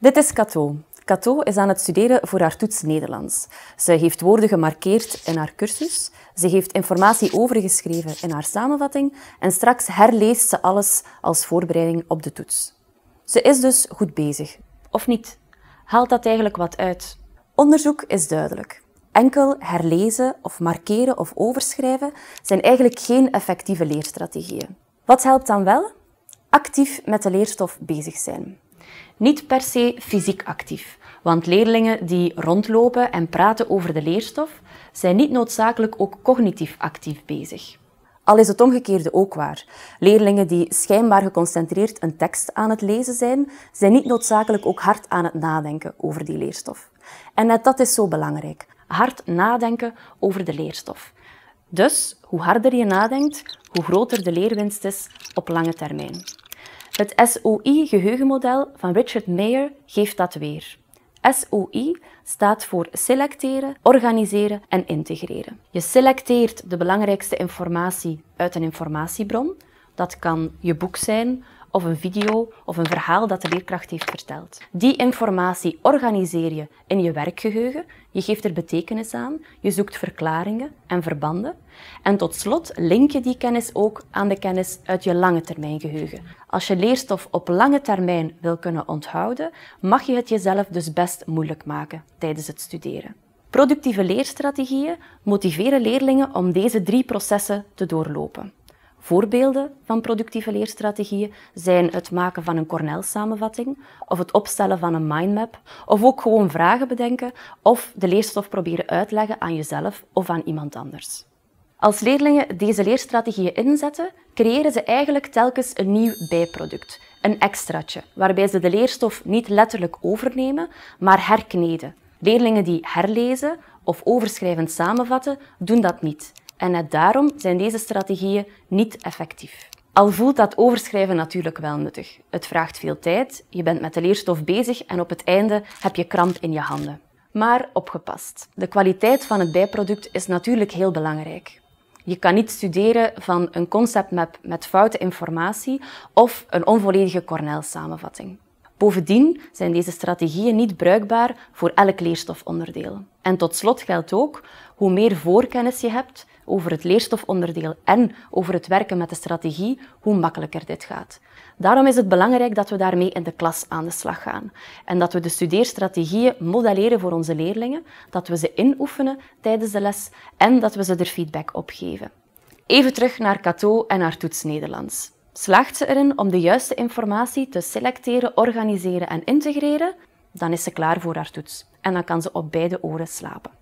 Dit is Cato. Cato is aan het studeren voor haar toets Nederlands. Ze heeft woorden gemarkeerd in haar cursus. Ze heeft informatie overgeschreven in haar samenvatting. En straks herleest ze alles als voorbereiding op de toets. Ze is dus goed bezig. Of niet? Haalt dat eigenlijk wat uit? Onderzoek is duidelijk. Enkel herlezen of markeren of overschrijven zijn eigenlijk geen effectieve leerstrategieën. Wat helpt dan wel? Actief met de leerstof bezig zijn. Niet per se fysiek actief, want leerlingen die rondlopen en praten over de leerstof zijn niet noodzakelijk ook cognitief actief bezig. Al is het omgekeerde ook waar. Leerlingen die schijnbaar geconcentreerd een tekst aan het lezen zijn, zijn niet noodzakelijk ook hard aan het nadenken over die leerstof. En net dat is zo belangrijk. Hard nadenken over de leerstof. Dus hoe harder je nadenkt, hoe groter de leerwinst is op lange termijn. Het SOI-geheugenmodel van Richard Mayer geeft dat weer. SOI staat voor selecteren, organiseren en integreren. Je selecteert de belangrijkste informatie uit een informatiebron. Dat kan je boek zijn, of een video of een verhaal dat de leerkracht heeft verteld. Die informatie organiseer je in je werkgeheugen, je geeft er betekenis aan, je zoekt verklaringen en verbanden. En tot slot link je die kennis ook aan de kennis uit je lange termijn geheugen. Als je leerstof op lange termijn wil kunnen onthouden, mag je het jezelf dus best moeilijk maken tijdens het studeren. Productieve leerstrategieën motiveren leerlingen om deze drie processen te doorlopen. Voorbeelden van productieve leerstrategieën zijn het maken van een Cornell-samenvatting of het opstellen van een mindmap of ook gewoon vragen bedenken of de leerstof proberen uitleggen aan jezelf of aan iemand anders. Als leerlingen deze leerstrategieën inzetten, creëren ze eigenlijk telkens een nieuw bijproduct, een extraatje, waarbij ze de leerstof niet letterlijk overnemen, maar herkneden. Leerlingen die herlezen of overschrijvend samenvatten, doen dat niet. En net daarom zijn deze strategieën niet effectief. Al voelt dat overschrijven natuurlijk wel nuttig. Het vraagt veel tijd, je bent met de leerstof bezig en op het einde heb je kramp in je handen. Maar opgepast. De kwaliteit van het bijproduct is natuurlijk heel belangrijk. Je kan niet studeren van een conceptmap met foute informatie of een onvolledige Cornell-samenvatting. Bovendien zijn deze strategieën niet bruikbaar voor elk leerstofonderdeel. En tot slot geldt ook, hoe meer voorkennis je hebt, over het leerstofonderdeel en over het werken met de strategie, hoe makkelijker dit gaat. Daarom is het belangrijk dat we daarmee in de klas aan de slag gaan en dat we de studeerstrategieën modelleren voor onze leerlingen, dat we ze inoefenen tijdens de les en dat we ze er feedback op geven. Even terug naar Cato en haar toets Nederlands. Slaagt ze erin om de juiste informatie te selecteren, organiseren en integreren, dan is ze klaar voor haar toets en dan kan ze op beide oren slapen.